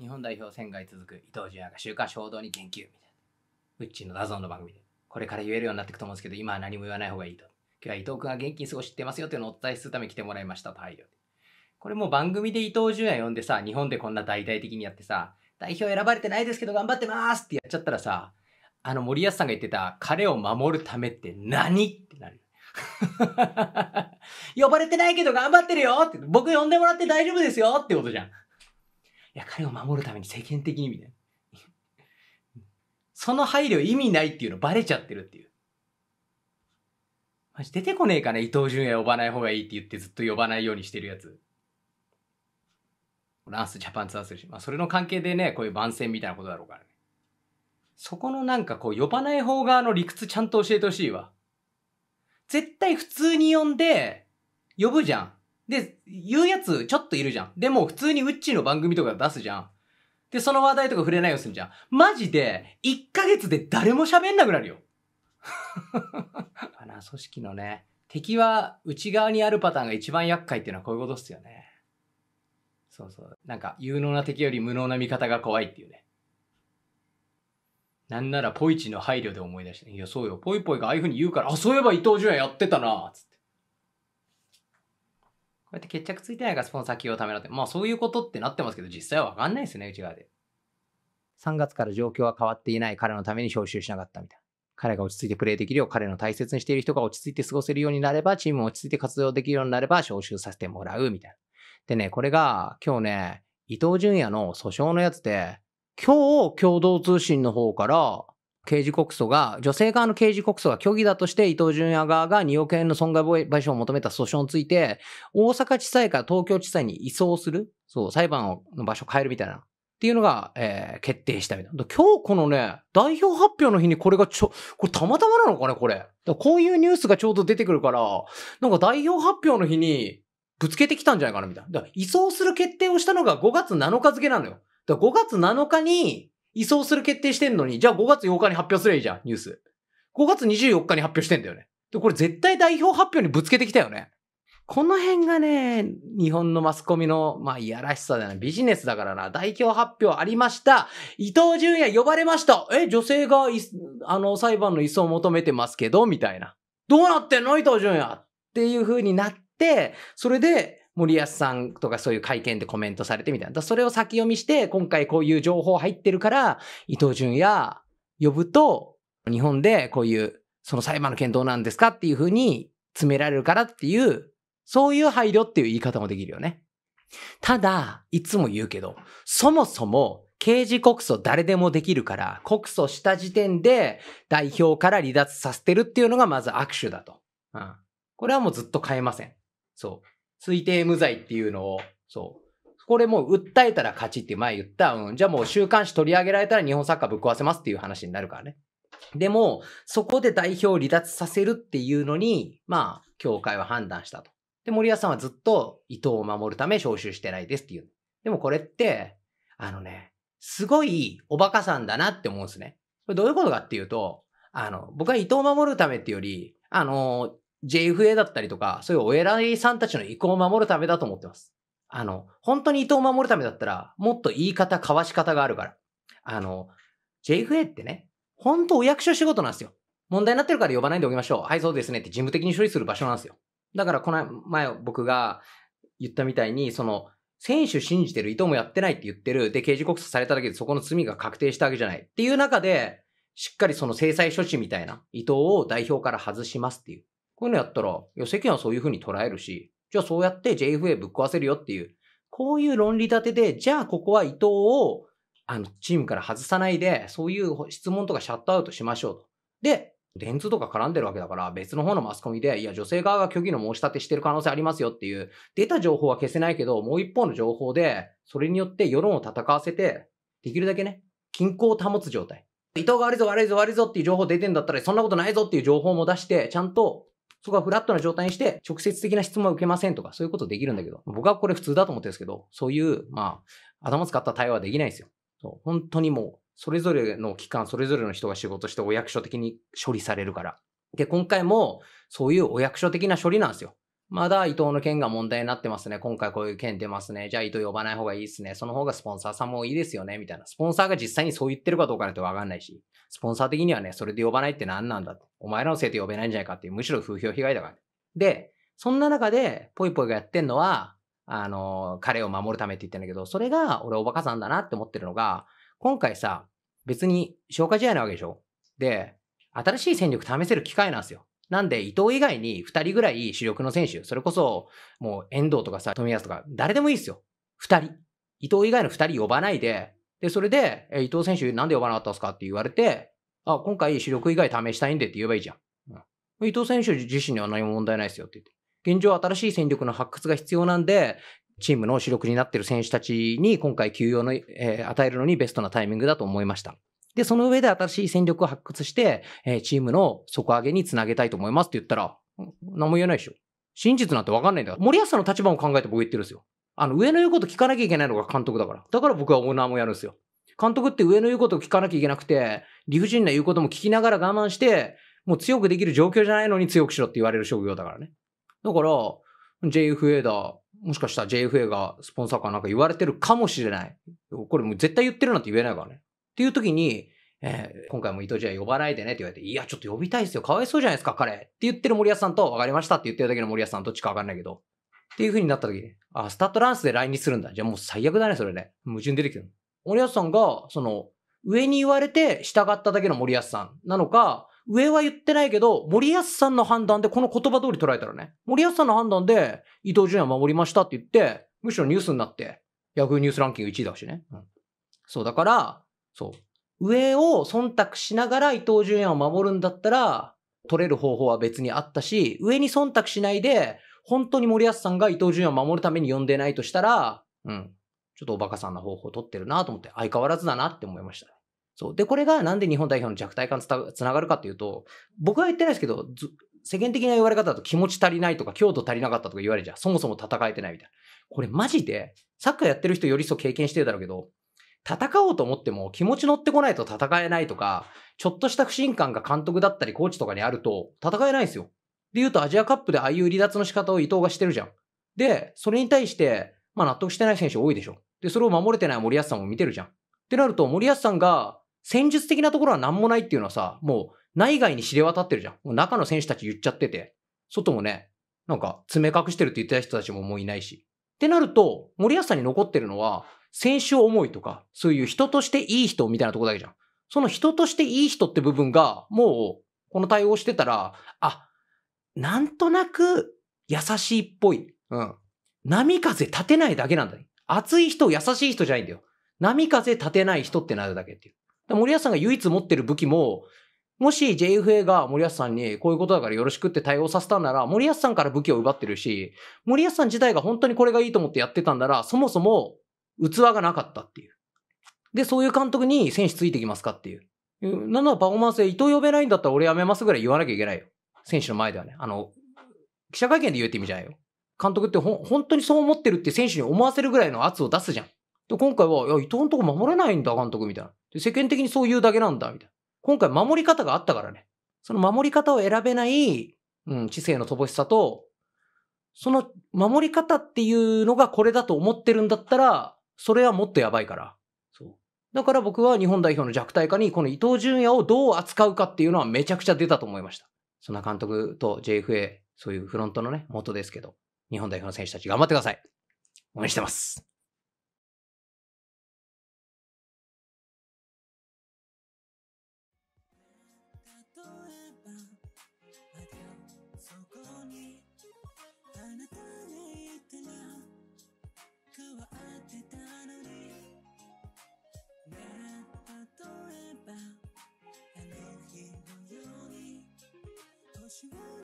日本代表戦外続く伊藤純也が週刊衝動に言及みたいな。ウッチのダゾンの番組で。これから言えるようになっていくと思うんですけど、今は何も言わない方がいいと。今日は伊藤君が元気に過ごしてますよっていうのをお伝えするために来てもらいましたとはい。これも番組で伊藤純也呼んでさ、日本でこんな大々的にやってさ、代表選ばれてないですけど頑張ってますってやっちゃったらさ、あの森保さんが言ってた彼を守るためって何ってなる。呼ばれてないけど頑張ってるよって僕呼んでもらって大丈夫ですよってことじゃん。いや、彼を守るために世間的にみたいな。その配慮意味ないっていうのバレちゃってるっていう。マジ出てこねえかな、伊藤純也呼ばない方がいいって言ってずっと呼ばないようにしてるやつ。ランスジャパンツアーするし、まあそれの関係でね、こういう番宣みたいなことだろうからね。そこのなんかこう呼ばない方側の理屈ちゃんと教えてほしいわ。絶対普通に呼んで、呼ぶじゃん。で、言うやつちょっといるじゃん。でも普通にウッチーの番組とか出すじゃん。で、その話題とか触れないようにするじゃん。マジで、1ヶ月で誰も喋んなくなるよ。あな、組織のね、敵は内側にあるパターンが一番厄介っていうのはこういうことっすよね。そうそう。なんか、有能な敵より無能な味方が怖いっていうね。なんならポイチの配慮で思い出した。いや、そうよ。ポイポイがああいう風に言うから、あ、そういえば伊藤純也やってたな、つって。こうやって決着ついてないからスポンサー企業ためらって、まあそういうことってなってますけど、実際はわかんないですね、内側で。3月から状況は変わっていない彼のために招集しなかったみたいな。彼が落ち着いてプレイできるよう、彼の大切にしている人が落ち着いて過ごせるようになれば、チームも落ち着いて活動できるようになれば、招集させてもらうみたいな。でね、これが、今日ね、伊藤淳也の訴訟のやつで、今日共同通信の方から、刑事告訴が、女性側の刑事告訴が虚偽だとして伊藤淳也側が2億円の損害賠償を求めた訴訟について、大阪地裁から東京地裁に移送する、そう、裁判の場所を変えるみたいな、っていうのが、えー、決定したみたいな。今日このね、代表発表の日にこれがちょ、これたまたまなのかね、これ。こういうニュースがちょうど出てくるから、なんか代表発表の日にぶつけてきたんじゃないかな、みたいな。移送する決定をしたのが5月7日付なのよ。5月7日に移送する決定してんのに、じゃあ5月8日に発表すればいいじゃん、ニュース。5月24日に発表してんだよね。で、これ絶対代表発表にぶつけてきたよね。この辺がね、日本のマスコミの、まあ、いやらしさだな。ビジネスだからな。代表発表ありました。伊藤淳也呼ばれました。え、女性が、あの、裁判の移送を求めてますけど、みたいな。どうなってんの伊藤淳也っていう風になって、それで、森保さんとかそういう会見でコメントされてみたいな。それを先読みして、今回こういう情報入ってるから、伊藤淳也呼ぶと、日本でこういう、その裁判の件どうなんですかっていうふうに詰められるからっていう、そういう配慮っていう言い方もできるよね。ただ、いつも言うけど、そもそも刑事告訴誰でもできるから、告訴した時点で代表から離脱させてるっていうのがまず握手だと。うん。これはもうずっと変えません。そう。推定無罪っていうのを、そう。これもう訴えたら勝ちって前言った、うん、じゃあもう週刊誌取り上げられたら日本サッカーぶっ壊せますっていう話になるからね。でも、そこで代表を離脱させるっていうのに、まあ、協会は判断したと。で、森保さんはずっと伊藤を守るため招集してないですっていう。でもこれって、あのね、すごいおバカさんだなって思うんですね。これどういうことかっていうと、あの、僕は伊藤を守るためっていうより、あの、JFA だったりとか、そういうお偉いさんたちの意向を守るためだと思ってます。あの、本当に意図を守るためだったら、もっと言い方、交わし方があるから。あの、JFA ってね、本当お役所仕事なんですよ。問題になってるから呼ばないでおきましょう。はい、そうですねって事務的に処理する場所なんですよ。だからこの前僕が言ったみたいに、その、選手信じてる、伊藤もやってないって言ってる、で、刑事告訴されただけでそこの罪が確定したわけじゃない。っていう中で、しっかりその制裁処置みたいな、伊藤を代表から外しますっていう。こういうのやったら、いや、世間はそういうふうに捉えるし、じゃあそうやって JFA ぶっ壊せるよっていう、こういう論理立てで、じゃあここは伊藤を、あの、チームから外さないで、そういう質問とかシャットアウトしましょうと。で、電通とか絡んでるわけだから、別の方のマスコミで、いや、女性側が虚偽の申し立てしてる可能性ありますよっていう、出た情報は消せないけど、もう一方の情報で、それによって世論を戦わせて、できるだけね、均衡を保つ状態。伊藤が悪いぞ悪いぞ悪いぞっていう情報出てんだったら、そんなことないぞっていう情報も出して、ちゃんとそこはフラットな状態にして、直接的な質問は受けませんとか、そういうことできるんだけど、僕はこれ普通だと思ってるんですけど、そういう、まあ、頭使った対話はできないんですよ。そう本当にもう、それぞれの機関、それぞれの人が仕事してお役所的に処理されるから。で、今回も、そういうお役所的な処理なんですよ。まだ伊藤の件が問題になってますね。今回こういう件出ますね。じゃあ伊藤呼ばない方がいいですね。その方がスポンサーさんもいいですよね。みたいな。スポンサーが実際にそう言ってるかどうかなんてわかんないし、スポンサー的にはね、それで呼ばないって何なんだって。お前らのせいで呼べないんじゃないかっていう、むしろ風評被害だから、ね。で、そんな中で、ぽいぽいがやってんのは、あの、彼を守るためって言ってんだけど、それが俺おバカさんだなって思ってるのが、今回さ、別に消化試合なわけでしょ。で、新しい戦力試せる機会なんですよ。なんで、伊藤以外に2人ぐらい主力の選手、それこそ、もう遠藤とかさ、富安とか、誰でもいいですよ。2人。伊藤以外の2人呼ばないで、で、それで、え伊藤選手なんで呼ばなかったんですかって言われて、あ、今回主力以外試したいんでって言えばいいじゃん。うん、伊藤選手自身には何も問題ないですよって言って。現状新しい戦力の発掘が必要なんで、チームの主力になってる選手たちに今回休養の、えー、与えるのにベストなタイミングだと思いました。で、その上で新しい戦力を発掘して、えー、チームの底上げにつなげたいと思いますって言ったら、何も言えないでしょ。真実なんてわかんないんだから。森保さんの立場も考えて僕言ってるんですよ。あの、上の言うこと聞かなきゃいけないのが監督だから。だから僕はオーナーもやるんですよ。監督って上の言うことを聞かなきゃいけなくて、理不尽な言うことも聞きながら我慢して、もう強くできる状況じゃないのに強くしろって言われる職業だからね。だから、JFA だ、もしかしたら JFA がスポンサーかなんか言われてるかもしれない。これもう絶対言ってるなんて言えないからね。っていう時に、えー、今回も伊藤じゃ呼ばないでねって言われて、いや、ちょっと呼びたいですよ。かわいそうじゃないですか、彼。って言ってる森保さんと、わかりましたって言ってるだけの森保さん、どっちかわかんないけど。っていう風になった時に、あ、スタッドランスで来日するんだ。じゃあもう最悪だね、それね。矛盾出てきてる。森保さんが、その、上に言われて従っただけの森保さんなのか、上は言ってないけど、森保さんの判断でこの言葉通り捉えたらね、森保さんの判断で伊藤純也守りましたって言って、むしろニュースになって、ヤフーニュースランキング1位だしね。うん、そう、だから、そう。上を忖度しながら伊藤純也を守るんだったら、取れる方法は別にあったし、上に忖度しないで、本当に森保さんが伊藤純也を守るために呼んでないとしたら、うん、ちょっとおバカさんな方法を取ってるなと思って、相変わらずだなって思いました、ね。そう。で、これがなんで日本代表の弱体感つながるかっていうと、僕は言ってないですけど、世間的な言われ方だと気持ち足りないとか、強度足りなかったとか言われるじゃん。そもそも戦えてないみたいな。これマジで、サッカーやってる人よりそう経験してるだろうけど、戦おうと思っても気持ち乗ってこないと戦えないとか、ちょっとした不信感が監督だったりコーチとかにあると戦えないんですよ。で言うとアジアカップでああいう離脱の仕方を伊藤がしてるじゃん。で、それに対して、まあ納得してない選手多いでしょ。で、それを守れてない森保さんも見てるじゃん。ってなると森保さんが戦術的なところは何もないっていうのはさ、もう内外に知れ渡ってるじゃん。もう中の選手たち言っちゃってて、外もね、なんか詰め隠してるって言ってた人たちももういないし。ってなると、森保さんに残ってるのは、選手思いとか、そういう人としていい人みたいなとこだけじゃん。その人としていい人って部分が、もう、この対応してたら、あ、なんとなく優しいっぽい。うん。波風立てないだけなんだね。熱い人、優しい人じゃないんだよ。波風立てない人ってなるだけっていう。森保さんが唯一持ってる武器も、もし JFA が森保さんにこういうことだからよろしくって対応させたんなら、森保さんから武器を奪ってるし、森保さん自体が本当にこれがいいと思ってやってたんなら、そもそも器がなかったっていう。で、そういう監督に選手ついてきますかっていう。なんならパフォーマンスで伊藤呼べないんだったら俺辞めますぐらい言わなきゃいけないよ。選手の前ではね。あの、記者会見で言うって意味じゃないよ。監督ってほ本当にそう思ってるって選手に思わせるぐらいの圧を出すじゃん。で、今回は、いや、伊藤のとこ守れないんだ、監督、みたいな。で、世間的にそう言うだけなんだ、みたいな。今回守り方があったからね。その守り方を選べない、うん、知性の乏しさと、その守り方っていうのがこれだと思ってるんだったら、それはもっとやばいから。そう。だから僕は日本代表の弱体化に、この伊東純也をどう扱うかっていうのはめちゃくちゃ出たと思いました。そんな監督と JFA、そういうフロントのね、元ですけど、日本代表の選手たち頑張ってください。応援してます。she